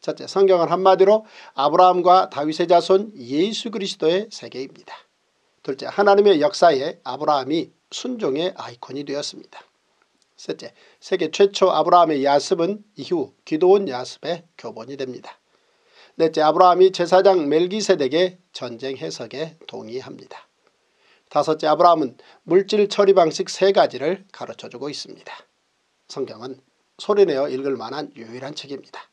첫째 성경은 한마디로 아브라함과 다윗의 자손 예수 그리스도의 세계입니다. 둘째 하나님의 역사에 아브라함이 순종의 아이콘이 되었습니다. 셋째 세계 최초 아브라함의 야습은 이후 기도원 야습의 교본이 됩니다. 넷째 아브라함이 제사장 멜기세덱의 전쟁 해석에 동의합니다. 다섯째 아브라함은 물질 처리 방식 세 가지를 가르쳐주고 있습니다. 성경은 소리내어 읽을 만한 유일한 책입니다.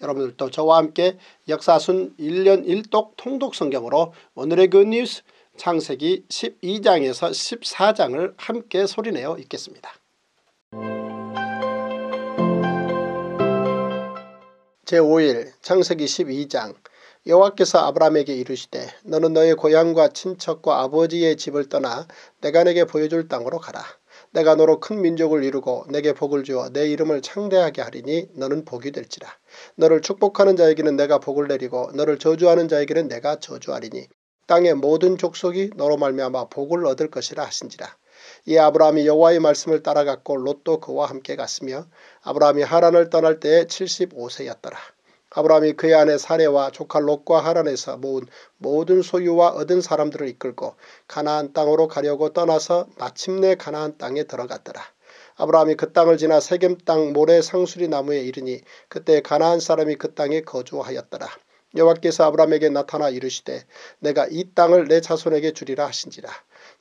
여러분들도 저와 함께 역사순 1년 1독 통독 성경으로 오늘의 굿뉴스 창세기 12장에서 14장을 함께 소리내어 읽겠습니다. 제5일 창세기 12장 여호와께서 아브라함에게 이르시되 너는 너의 고향과 친척과 아버지의 집을 떠나 내가 내게 보여줄 땅으로 가라. 내가 너로 큰 민족을 이루고 내게 복을 주어 내 이름을 창대하게 하리니 너는 복이 될지라. 너를 축복하는 자에게는 내가 복을 내리고 너를 저주하는 자에게는 내가 저주하리니 땅의 모든 족속이 너로 말미암아 복을 얻을 것이라 하신지라. 이 아브라함이 여호와의 말씀을 따라갔고 롯도 그와 함께 갔으며 아브라함이 하란을 떠날 때에 75세였더라. 아브라함이 그의 아내 사례와 조카 록과 하란에서 모은 모든 소유와 얻은 사람들을 이끌고 가나안 땅으로 가려고 떠나서 마침내 가나안 땅에 들어갔더라. 아브라함이 그 땅을 지나 세겜 땅 모래 상수리 나무에 이르니 그때 가나안 사람이 그 땅에 거주하였더라. 여호와께서 아브라함에게 나타나 이르시되 내가 이 땅을 내 자손에게 주리라 하신지라.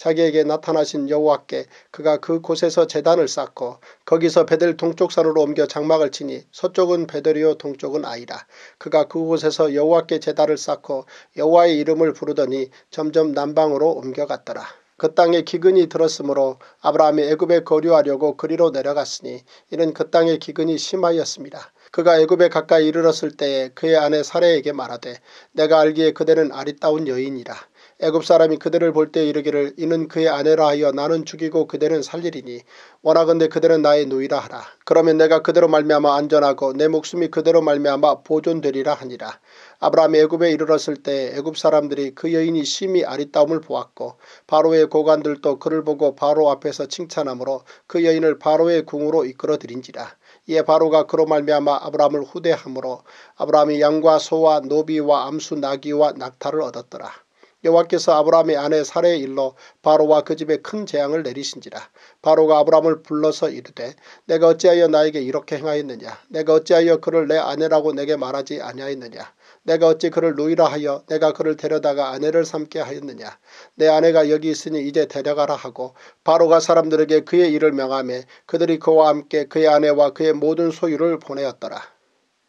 자기에게 나타나신 여호와께 그가 그곳에서 재단을 쌓고 거기서 베델 동쪽산으로 옮겨 장막을 치니 서쪽은 베델이요 동쪽은 아이라 그가 그곳에서 여호와께 재단을 쌓고 여호와의 이름을 부르더니 점점 남방으로 옮겨갔더라. 그 땅에 기근이 들었으므로 아브라함이 애굽에 거류하려고 그리로 내려갔으니 이는 그 땅에 기근이 심하였습니다. 그가 애굽에 가까이 이르렀을 때에 그의 아내 사례에게 말하되 내가 알기에 그대는 아리따운 여인이라. 애굽 사람이 그들을 볼 때 이르기를 이는 그의 아내라 하여 나는 죽이고 그대는 살리리니 원하건대 그대는 나의 누이라 하라. 그러면 내가 그대로 말미암아 안전하고 내 목숨이 그대로 말미암아 보존되리라 하니라. 아브라함이 애굽에 이르렀을 때 애굽 사람들이 그 여인이 심히 아리따움을 보았고 바로의 고관들도 그를 보고 바로 앞에서 칭찬하므로그 여인을 바로의 궁으로 이끌어들인지라. 이에 바로가 그로 말미암아 아브라함을 후대함으로 아브라함이 양과 소와 노비와 암수 나귀와 낙타를 얻었더라. 여호와께서 아브라함의 아내 사례의일로 바로와 그 집에 큰 재앙을 내리신지라. 바로가 아브라함을 불러서 이르되 내가 어찌하여 나에게 이렇게 행하였느냐. 내가 어찌하여 그를 내 아내라고 내게 말하지 아니하였느냐. 내가 어찌 그를 누이라 하여 내가 그를 데려다가 아내를 삼게 하였느냐. 내 아내가 여기 있으니 이제 데려가라 하고 바로가 사람들에게 그의 일을 명함해 그들이 그와 함께 그의 아내와 그의 모든 소유를 보내었더라.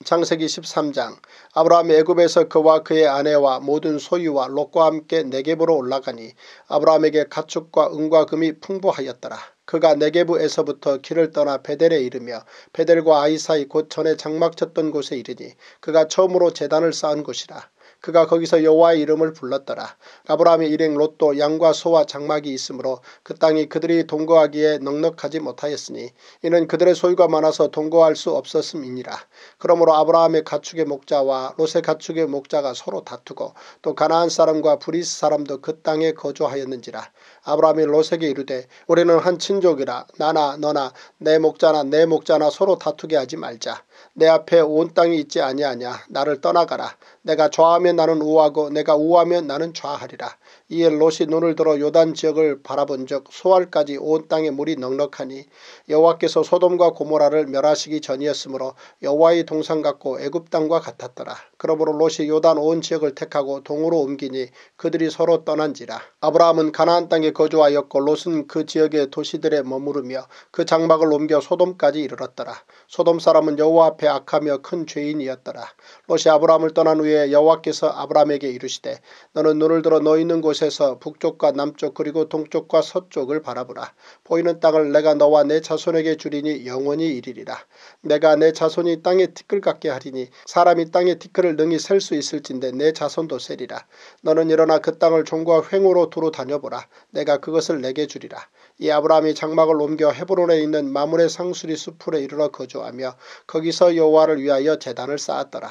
창세기 13장 아브라함이 애굽에서 그와 그의 아내와 모든 소유와 롯과 함께 내게부로 올라가니 아브라함에게 가축과 은과 금이 풍부하였더라. 그가 내게부에서부터 길을 떠나 베델에 이르며 베델과 아이사이 곧 전에 장막 쳤던 곳에 이르니 그가 처음으로 재단을 쌓은 곳이라. 그가 거기서 여호와의 이름을 불렀더라. 아브라함의 일행 롯도 양과 소와 장막이 있으므로 그 땅이 그들이 동거하기에 넉넉하지 못하였으니 이는 그들의 소유가 많아서 동거할 수 없었음이니라. 그러므로 아브라함의 가축의 목자와 롯의 가축의 목자가 서로 다투고 또 가나안 사람과 브리스 사람도 그 땅에 거주하였는지라. 아브라함이 롯에게 이르되 우리는 한 친족이라 나나 너나 내 목자나 내 목자나 서로 다투게 하지 말자. 내 앞에 온 땅이 있지 아니하냐 나를 떠나가라 내가 좌하면 나는 우하고 내가 우하면 나는 좌하리라 이에 롯이 눈을 들어 요단 지역을 바라본 적 소알까지 온땅에 물이 넉넉하니 여호와께서 소돔과 고모라를 멸하시기 전이었으므로 여호와의 동상 같고 애굽 땅과 같았더라. 그러므로 롯이 요단 온 지역을 택하고 동으로 옮기니 그들이 서로 떠난지라. 아브라함은 가나안 땅에 거주하였고 롯은 그 지역의 도시들에 머무르며 그 장막을 옮겨 소돔까지 이르렀더라. 소돔 사람은 여호와 앞에 악하며 큰 죄인이었더라. 롯이 아브라함을 떠난 후에 여호와께서 아브라함에게 이르시되 너는 눈을 들어 너 있는 곳 곳에서 북쪽과 남쪽 그리고 동쪽과 서쪽을 바라보라. 보이는 땅을 내가 너와 내 자손에게 주리니 영원히 이리리라. 내가 내 자손이 땅에 티끌 같게 하리니 사람이 땅에 티끌을 능히 셀 수 있을진데 내 자손도 셀이라 너는 일어나 그 땅을 종과 횡으로 두루 다녀보라. 내가 그것을 내게 주리라. 이 아브라함이 장막을 옮겨 헤브론에 있는 마물의 상수리 수풀에 이르러 거주하며 거기서 여호와를 위하여 재단을 쌓았더라.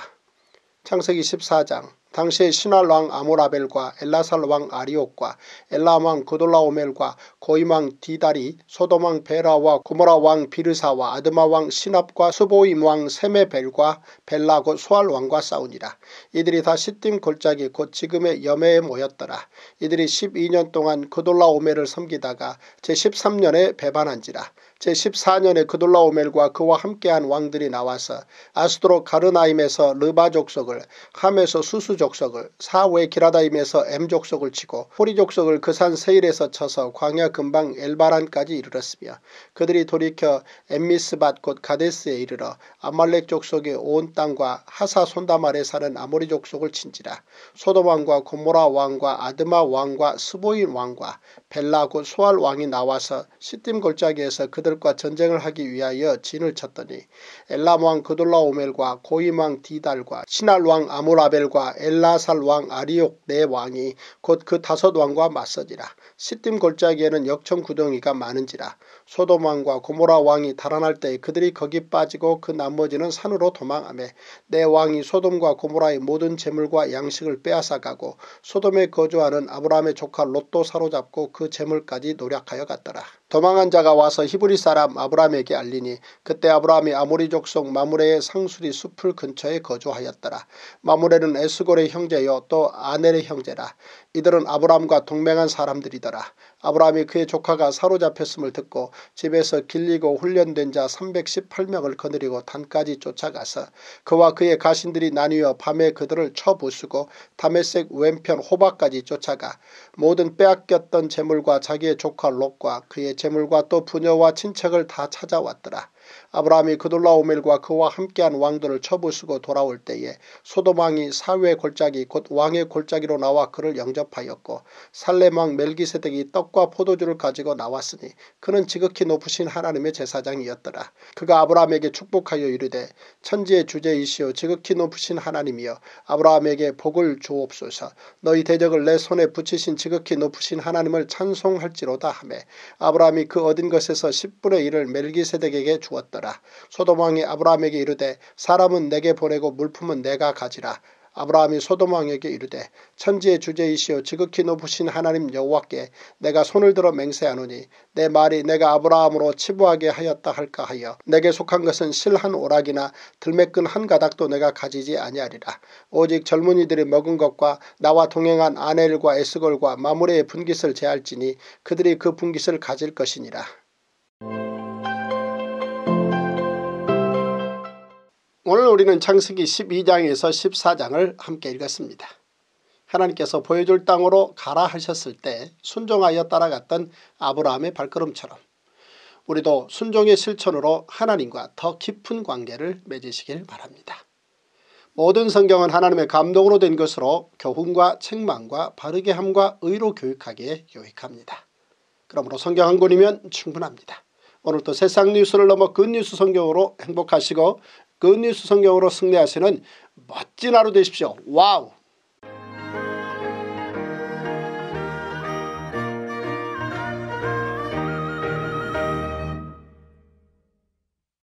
창세기 14장 당시 신할 왕 아모라벨과 엘라살 왕 아리옥과 엘람 왕 그돌라오멜과 고임 왕 디다리, 소돔 왕 베라와 고모라 왕 비르사와 아드마 왕 신압과 수보임왕 세메벨과 벨라 곧 소알 왕과 싸우니라. 이들이 다 시딤 골짜기 곧 지금의 염해에 모였더라. 이들이 12년 동안 그돌라오멜을 섬기다가 제13년에 배반한지라. 제14년에 그돌라오멜과 그와 함께한 왕들이 나와서 아스도로 가르나임에서 르바 족속을 함에서 수수 족속을 사웨 기라다임에서 엠 족속을 치고 호리 족속을 그 산 세일에서 쳐서 광야 근방 엘바란까지 이르렀으며 그들이 돌이켜 엠미스밭 곧 가데스에 이르러 아말렉 족속의 온 땅과 하사 손담 아래 사는 아모리 족속을 친지라 소도 왕과 고모라 왕과 아드마 왕과 스보인 왕과 벨라 곧 소알 왕이 나와서 시딤 골짜기에서 그들 그들과 전쟁을 하기 위하여 진을 쳤더니 엘람왕 그돌라오멜과 고임왕 디달과 시날왕 아모라벨과 엘라살왕 아리옥 네 왕이 곧 그 다섯 왕과 맞서지라. 시딤 골짜기에는 역청 구덩이가 많은지라. 소돔왕과 고모라 왕이 달아날 때 그들이 거기 빠지고 그 나머지는 산으로 도망하며 내 네 왕이 소돔과 고모라의 모든 재물과 양식을 빼앗아가고 소돔에 거주하는 아브라함의 조카 롯도 사로잡고 그 재물까지 노력하여 갔더라. 도망한 자가 와서 히브리 사람 아브라함에게 알리니 그때 아브라함이 아모리족 속 마무레의 상수리 숲을 근처에 거주하였더라. 마무레는 에스골의 형제요 또 아넬의 형제라. 이들은 아브라함과 동맹한 사람들이더라. 아브라함이 그의 조카가 사로잡혔음을 듣고 집에서 길리고 훈련된 자 318명을 거느리고 단까지 쫓아가서 그와 그의 가신들이 나뉘어 밤에 그들을 쳐부수고 담에색 왼편 호박까지 쫓아가 모든 빼앗겼던 재물과 자기의 조카 록과 그의 재물과 또 부녀와 친척을 다 찾아왔더라. 아브라함이 그돌라오멜과 그와 함께한 왕들을 처부수고 돌아올 때에 소돔왕이 사회 의 골짜기 곧 왕의 골짜기로 나와 그를 영접하였고 살렘왕 멜기세덱이 떡과 포도주를 가지고 나왔으니 그는 지극히 높으신 하나님의 제사장이었더라. 그가 아브라함에게 축복하여 이르되 천지의 주제이시오 지극히 높으신 하나님이여 아브라함에게 복을 주옵소서 너희 대적을 내 손에 붙이신 지극히 높으신 하나님을 찬송할지로다 하매 아브라함이 그 얻은 것에서 10분의 1을 멜기세덱에게 주었다. 주었더라. 소돔왕이 아브라함에게 이르되 사람은 내게 보내고 물품은 내가 가지라. 아브라함이 소돔왕에게 이르되 천지의 주제이시여 지극히 높으신 하나님 여호와께 내가 손을 들어 맹세하노니 내 말이 내가 아브라함으로 치부하게 하였다 할까 하여 내게 속한 것은 실한 오락이나 들매끈 한 가닥도 내가 가지지 아니하리라. 오직 젊은이들이 먹은 것과 나와 동행한 아넬과 에스걸과마무리의 분깃을 제할지니 그들이 그 분깃을 가질 것이니라. 오늘 우리는 창세기 12장에서 14장을 함께 읽었습니다. 하나님께서 보여줄 땅으로 가라 하셨을 때 순종하여 따라갔던 아브라함의 발걸음처럼 우리도 순종의 실천으로 하나님과 더 깊은 관계를 맺으시길 바랍니다. 모든 성경은 하나님의 감동으로 된 것으로 교훈과 책망과 바르게함과 의로 교육하기에 유익합니다. 그러므로 성경 한 권이면 충분합니다. 오늘도 세상 뉴스를 넘어 그 뉴스 성경으로 행복하시고 굿뉴스 그 성경으로 승리하시는 멋진 하루 되십시오. 와우!